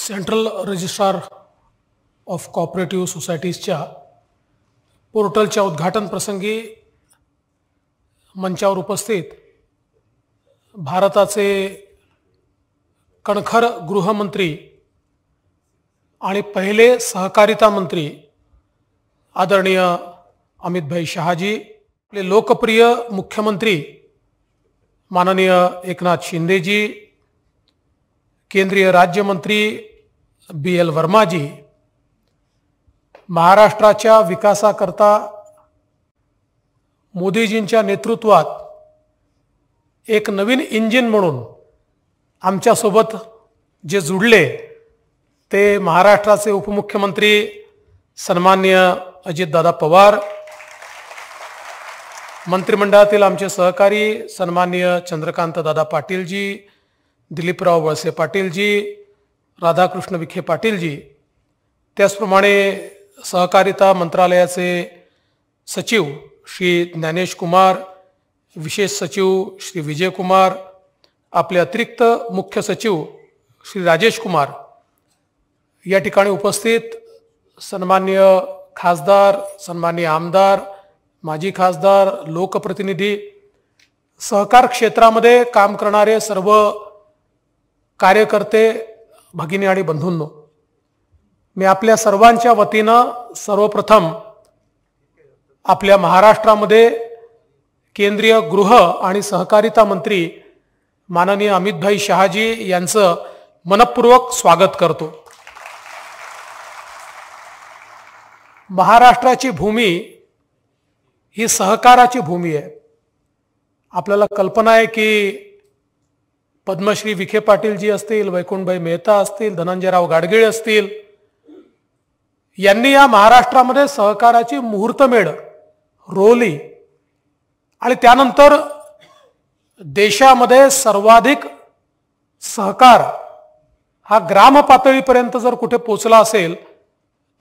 central registrar of cooperative सोसायटीजच्या पोर्टलच्या उद्घाटन प्रसंगी मंचावर उपस्थित भारताचे कणखर गृहमंत्री आणि पहिले सहकारिता मंत्री आदरणीय अमितभाई शहाजी आपले लोकप्रिय मुख्यमंत्री माननीय एकनाथ शिंदेजी केंद्रीय राज्यमंत्री बी एल वर्माजी महाराष्ट्राच्या विकासाकरता मोदीजींच्या नेतृत्वात एक नवीन इंजिन म्हणून आमच्यासोबत जे जुडले ते महाराष्ट्राचे उपमुख्यमंत्री सन्मान्य अजितदादा पवार मंत्रिमंडळातील आमचे सहकारी सन्मान्य दादा पाटीलजी दिलीपराव वळसे पाटीलजी राधाकृष्ण विखे पाटीलजी त्याचप्रमाणे सहकारिता मंत्रालयाचे सचिव श्री ज्ञानेश कुमार विशेष सचिव श्री विजय कुमार आपले अतिरिक्त मुख्य सचिव श्री राजेश कुमार या ठिकाणी उपस्थित सन्मान्य खासदार सन्मान्य आमदार माजी खासदार लोकप्रतिनिधी सहकार क्षेत्रामध्ये काम करणारे सर्व कार्यकर्ते भगिनी आणि बंधूंनो मी आपल्या सर्वांच्या वतीनं सर्वप्रथम आपल्या महाराष्ट्रामध्ये केंद्रीय गृह आणि सहकारिता मंत्री माननीय अमितभाई शहाजी यांचं मनपूर्वक स्वागत करतो महाराष्ट्राची भूमी ही सहकाराची भूमी आहे आपल्याला कल्पना आहे की पद्मश्री विखे पाटीलजी असतील वैकुंठभाई मेहता असतील धनंजयराव गाडगेळे असतील यांनी या महाराष्ट्रामध्ये सहकाराची मुहूर्तमेढ रोवली आणि त्यानंतर देशामध्ये सर्वाधिक सहकार हा ग्राम पातळीपर्यंत जर कुठे पोचला असेल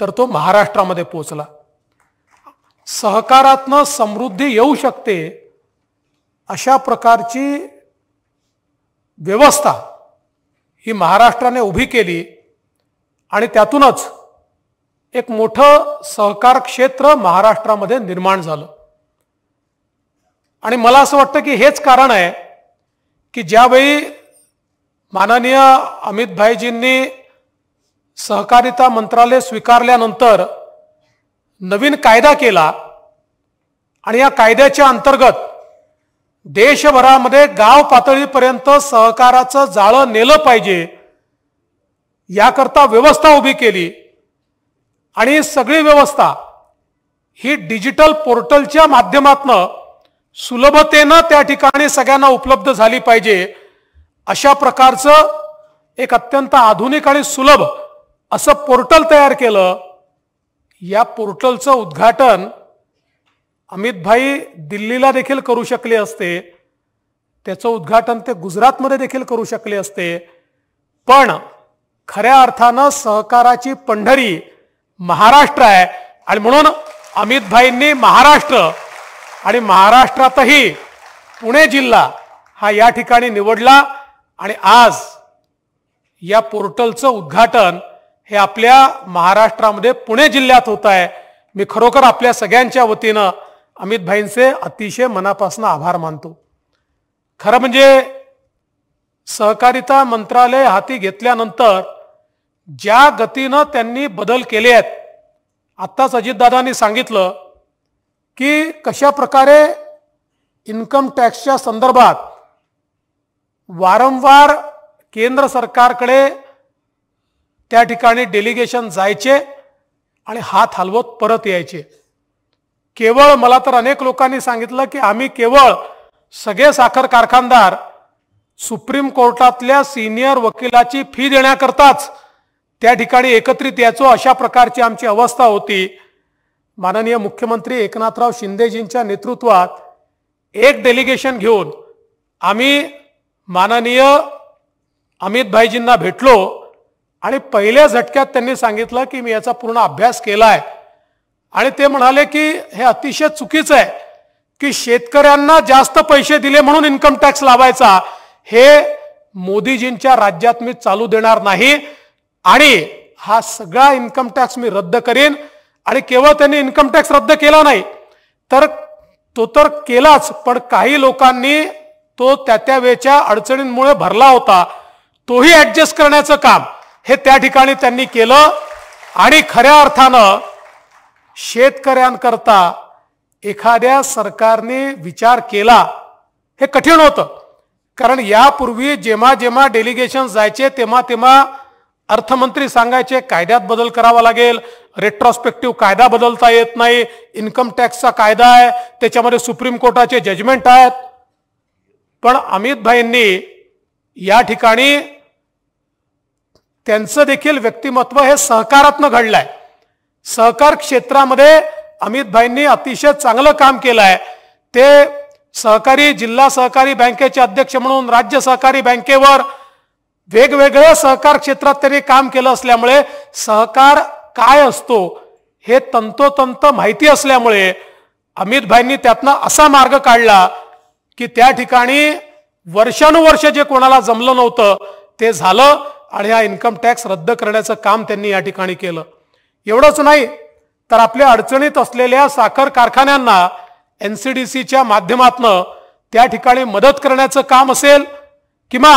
तर तो महाराष्ट्रामध्ये पोचला सहकारातनं समृद्धी येऊ शकते अशा प्रकारची व्यवस्था ही महाराष्ट्राने उभी केली आणि त्यातूनच एक मोठं सहकार क्षेत्र महाराष्ट्रामध्ये निर्माण झालं आणि मला असं वाटतं की हेच कारण आहे की ज्यावेळी माननीय अमितभाईजींनी सहकारिता मंत्रालय स्वीकारल्यानंतर नवीन कायदा केला आणि या कायद्याच्या अंतर्गत देशभरामध्ये गाव पातळीपर्यंत सहकाराचं जाळं नेलं पाहिजे याकरता व्यवस्था उभी केली आणि सगळी व्यवस्था ही डिजिटल पोर्टलच्या माध्यमातनं सुलभतेनं त्या ठिकाणी सगळ्यांना उपलब्ध झाली पाहिजे अशा प्रकारचं एक अत्यंत आधुनिक आणि सुलभ असं पोर्टल तयार केलं या पोर्टलचं उद्घाटन अमित भाई दिल्लीला देखील करू शकले असते त्याचं उद्घाटन ते गुजरातमध्ये देखील करू शकले असते पण खऱ्या अर्थानं सहकाराची पंढरी महाराष्ट्र आहे आणि म्हणून अमित भाईंनी महाराष्ट्र आणि महाराष्ट्रातही पुणे जिल्हा हा या ठिकाणी निवडला आणि आज या पोर्टलचं उद्घाटन हे आपल्या महाराष्ट्रामध्ये पुणे जिल्ह्यात होत आहे मी खरोखर आपल्या सगळ्यांच्या वतीनं अमित भाईंचे अतिशय मनापासून आभार मानतो खरं म्हणजे सहकारिता मंत्रालय हाती घेतल्यानंतर ज्या गतीनं त्यांनी बदल केले आहेत आत्ताच अजितदादांनी सांगितलं की कशा प्रकारे इन्कम टॅक्सच्या संदर्भात वारंवार केंद्र सरकारकडे त्या ठिकाणी डेलिगेशन जायचे आणि हात हलवत परत यायचे केवळ मला तर अनेक लोकांनी सांगितलं की आम्ही केवळ सगळे साखर कारखानदार सुप्रीम कोर्टातल्या सिनियर वकिलाची फी देण्याकरताच त्या ठिकाणी एकत्रित याचो अशा प्रकारची आमची अवस्था होती माननीय मुख्यमंत्री एकनाथराव शिंदेजींच्या नेतृत्वात एक डेलिगेशन घेऊन आम्ही माननीय अमित भाईजींना भेटलो आणि पहिल्या झटक्यात त्यांनी सांगितलं की मी याचा पूर्ण अभ्यास केला आहे आणि ते म्हणाले की हे अतिशय चुकीचं आहे की शेतकऱ्यांना जास्त पैसे दिले म्हणून इन्कम टॅक्स लावायचा हे मोदीजींच्या राज्यात मी चालू देणार नाही आणि हा सगळा इन्कम टॅक्स मी रद्द करीन आणि केवळ त्यांनी इन्कम टॅक्स रद्द केला नाही तर तो तर केलाच पण काही लोकांनी तो त्या त्या वेळच्या अडचणींमुळे भरला होता तोही ऍडजस्ट करण्याचं काम हे त्या ठिकाणी त्यांनी केलं आणि खऱ्या अर्थानं शेतकऱ्यांकरता एखाद्या सरकारने विचार केला हे कठीण होतं कारण यापूर्वी जेव्हा जेव्हा डेलिगेशन जायचे तेव्हा तेव्हा अर्थमंत्री सांगायचे कायद्यात बदल करावा लागेल रेट्रॉस्पेक्टिव्ह कायदा बदलता येत नाही इन्कम टॅक्सचा कायदा आहे त्याच्यामध्ये सुप्रीम कोर्टाचे जजमेंट आहेत पण अमित भाईंनी या ठिकाणी त्यांचं देखील व्यक्तिमत्व हे सहकारातनं घडलंय सहकार क्षेत्रामध्ये अमितभाईंनी अतिशय चांगलं काम केलं आहे ते सहकारी जिल्हा सहकारी बँकेचे अध्यक्ष म्हणून राज्य सहकारी बँकेवर वेगवेगळ्या सहकार क्षेत्रात त्यांनी काम केलं असल्यामुळे सहकार काय असतो हे तंतोतंत माहिती असल्यामुळे अमितभाईंनी त्यातनं असा मार्ग काढला की त्या ठिकाणी वर्षानुवर्ष जे कोणाला जमलं नव्हतं ते झालं आणि हा इन्कम टॅक्स रद्द करण्याचं काम त्यांनी या ठिकाणी केलं एवढंच नाही तर आपल्या अडचणीत असलेल्या साखर कारखान्यांना एन सी डी सीच्या माध्यमातनं त्या ठिकाणी मदत करण्याचं काम असेल किंवा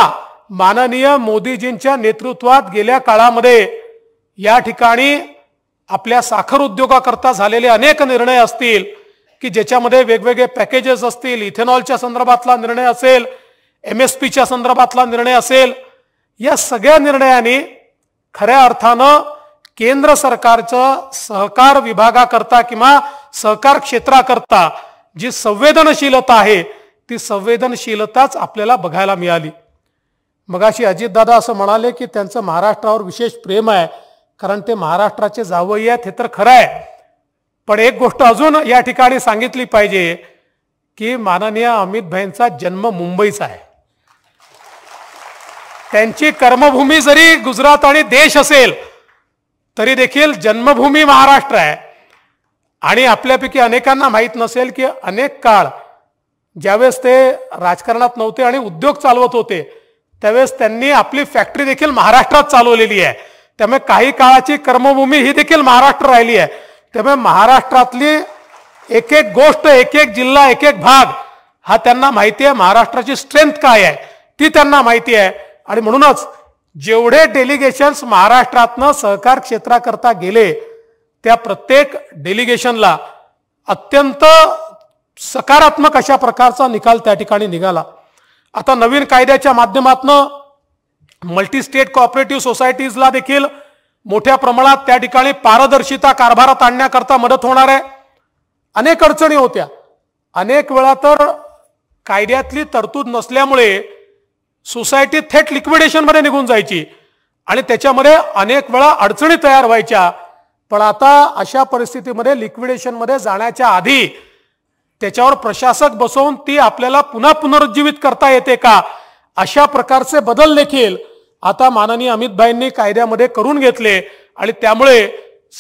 माननीय मोदीजींच्या नेतृत्वात गेल्या काळामध्ये या ठिकाणी आपल्या साखर उद्योगाकरता झालेले अनेक निर्णय असतील की ज्याच्यामध्ये वेगवेगळे पॅकेजेस असतील इथेनॉलच्या संदर्भातला निर्णय असेल एम एस पीच्या संदर्भातला निर्णय असेल या सगळ्या निर्णयांनी खऱ्या अर्थानं केंद्र सरकारचं सहकार विभागाकरता किंवा सहकार क्षेत्राकरता जी संवेदनशीलता आहे ती संवेदनशीलताच आपल्याला बघायला मिळाली मगाशी अजितदादा असं म्हणाले की त्यांचं महाराष्ट्रावर विशेष प्रेम आहे कारण ते महाराष्ट्राचे जावई आहेत हे तर खरं आहे पण एक गोष्ट अजून या ठिकाणी सांगितली पाहिजे की माननीय अमित भाईंचा जन्म मुंबईचा आहे त्यांची कर्मभूमी जरी गुजरात आणि देश असेल तरी देखील जन्मभूमी महाराष्ट्र आहे आणि आपल्यापैकी अनेकांना माहीत नसेल की अनेक काळ ज्यावेळेस ते राजकारणात नव्हते आणि उद्योग चालवत होते त्यावेळेस त्यांनी आपली फॅक्टरी देखील महाराष्ट्रात चालवलेली आहे त्यामुळे काही काळाची कर्मभूमी ही देखील महाराष्ट्र राहिली आहे त्यामुळे महाराष्ट्रातली एक एक गोष्ट एक एक जिल्हा एक एक भाग हा त्यांना माहिती आहे महाराष्ट्राची स्ट्रेंथ काय आहे ती त्यांना माहिती आहे आणि म्हणूनच जेवढे डेलिगेशन्स महाराष्ट्रातनं सहकार क्षेत्राकरता गेले त्या प्रत्येक डेलिगेशनला अत्यंत सकारात्मक अशा प्रकारचा निकाल त्या ठिकाणी निघाला आता नवीन कायद्याच्या माध्यमातून मल्टी स्टेट कॉपरेटिव्ह सोसायटीजला देखील मोठ्या प्रमाणात त्या ठिकाणी पारदर्शिता कारभारात आणण्याकरता मदत होणार आहे अनेक अडचणी होत्या अनेक वेळा तर कायद्यातली तरतूद नसल्यामुळे सोसायटी थेट लिक्विडेशनमध्ये निघून जायची आणि त्याच्यामध्ये अनेक वेळा अडचणी तयार व्हायच्या पण आता अशा परिस्थितीमध्ये लिक्विडेशनमध्ये जाण्याच्या आधी त्याच्यावर प्रशासक बसवून ती आपल्याला पुन्हा पुनरुज्जीवित करता येते का अशा प्रकारचे बदल देखील आता माननीय भाईंनी कायद्यामध्ये करून घेतले आणि त्यामुळे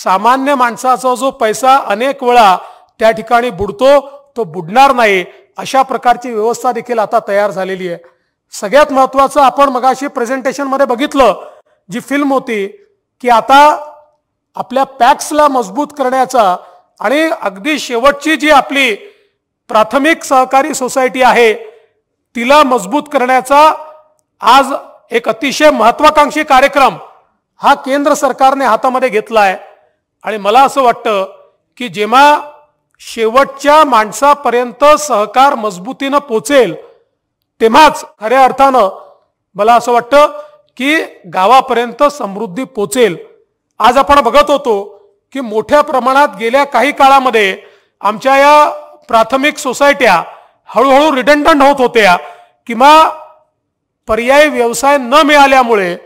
सामान्य माणसाचा जो पैसा अनेक वेळा त्या ठिकाणी बुडतो तो बुडणार नाही अशा प्रकारची व्यवस्था देखील आता तयार झालेली आहे सगळ्यात महत्वाचं आपण मगाशी प्रेझेंटेशनमध्ये बघितलं जी फिल्म होती की आता आपल्या पॅक्सला मजबूत करण्याचा आणि अगदी शेवटची जी आपली प्राथमिक सहकारी सोसायटी आहे तिला मजबूत करण्याचा आज एक अतिशय महत्वाकांक्षी कार्यक्रम हा केंद्र सरकारने हातामध्ये घेतला आहे आणि मला असं वाटतं की जेव्हा शेवटच्या माणसापर्यंत सहकार मजबूतीनं पोचेल तेव्हाच खऱ्या अर्थानं मला असं वाटतं की गावापर्यंत समृद्धी पोचेल आज आपण बघत होतो की मोठ्या प्रमाणात गेल्या काही काळामध्ये आमच्या या प्राथमिक सोसायट्या हळूहळू रिडंडंट होत होत्या किंवा पर्यायी व्यवसाय न मिळाल्यामुळे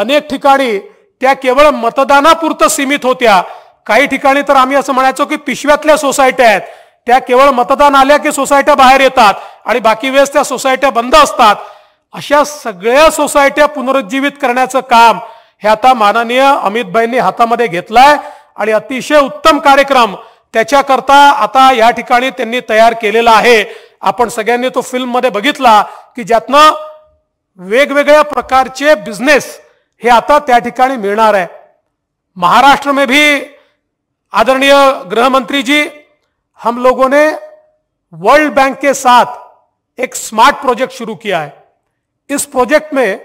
अनेक ठिकाणी त्या केवळ मतदानापुरतं सीमित होत्या काही ठिकाणी तर आम्ही असं म्हणायचो की पिशव्यातल्या सोसायट्या आहेत त्या केवळ मतदान आल्या की सोसायट्या बाहेर येतात आणि बाकी वेळेस त्या सोसायट्या बंद असतात अशा सगळ्या सोसायट्या पुनरुज्जीवित करण्याचं काम हे आता माननीय भाईंनी हातामध्ये घेतलंय आणि अतिशय उत्तम कार्यक्रम त्याच्याकरता आता या ठिकाणी त्यांनी तयार केलेला आहे आपण सगळ्यांनी तो फिल्ममध्ये बघितला की ज्यातनं वेगवेगळ्या प्रकारचे बिझनेस हे आता त्या ठिकाणी मिळणार आहे महाराष्ट्र में भी आदरणीय गृहमंत्री जी हम लोगों ने वर्ल्ड बैंक के साथ एक स्मार्ट प्रोजेक्ट शुरू किया है इस प्रोजेक्ट में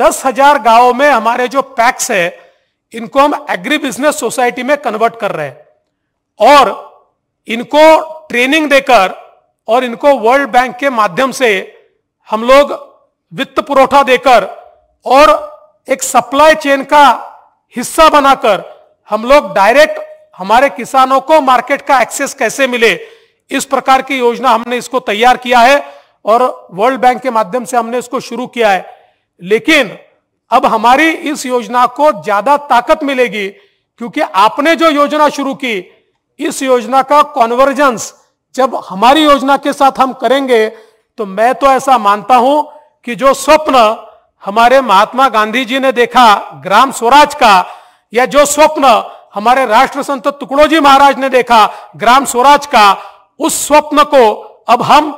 दस हजार गांवों में हमारे जो पैक्स है इनको हम एग्री बिजनेस सोसाइटी में कन्वर्ट कर रहे हैं और इनको ट्रेनिंग देकर और इनको वर्ल्ड बैंक के माध्यम से हम लोग वित्त पुरोठा देकर और एक सप्लाई चेन का हिस्सा बनाकर हम लोग डायरेक्ट हमारे किसानों को मार्केट का एक्सेस कैसे मिले इस प्रकार की योजना हमने इसको तैयार किया है और वर्ल्ड बैंक के माध्यम से हमने इसको शुरू किया है लेकिन अब हमारी इस योजना को ज्यादा ताकत मिलेगी क्योंकि आपने जो योजना शुरू की इस योजना का कॉन्वर्जेंस जब हमारी योजना के साथ हम करेंगे तो मैं तो ऐसा मानता हूं कि जो स्वप्न हमारे महात्मा गांधी जी ने देखा ग्राम स्वराज का या जो स्वप्न हमारे राष्ट्र संत जी महाराज ने देखा ग्राम स्वराज का उस स्वप्न को अब हम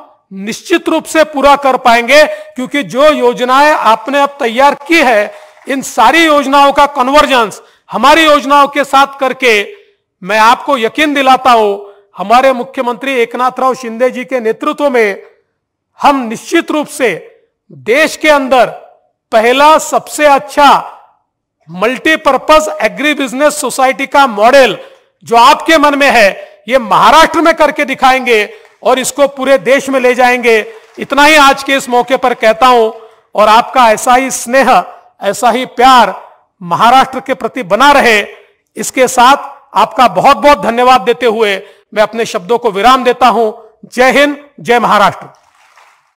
निश्चित रूप से पूरा कर पाएंगे क्योंकि जो योजनाएं आपने अब तैयार की है इन सारी योजनाओं का कन्वर्जेंस हमारी योजनाओं के साथ करके मैं आपको यकीन दिलाता हूं हमारे मुख्यमंत्री एकनाथ राव शिंदे जी के नेतृत्व में हम निश्चित रूप से देश के अंदर पहला सबसे अच्छा मल्टीपर्पज एग्री बिजनेस सोसाइटी का मॉडल जो आपके मन में है ये महाराष्ट्र में करके दिखाएंगे और इसको पूरे देश में ले जाएंगे इतना ही आज के इस मौके पर कहता हूं और आपका ऐसा ही स्नेह ऐसा ही प्यार महाराष्ट्र के प्रति बना रहे इसके साथ आपका बहुत बहुत धन्यवाद देते हुए मैं अपने शब्दों को विराम देता हूं जय हिंद जय महाराष्ट्र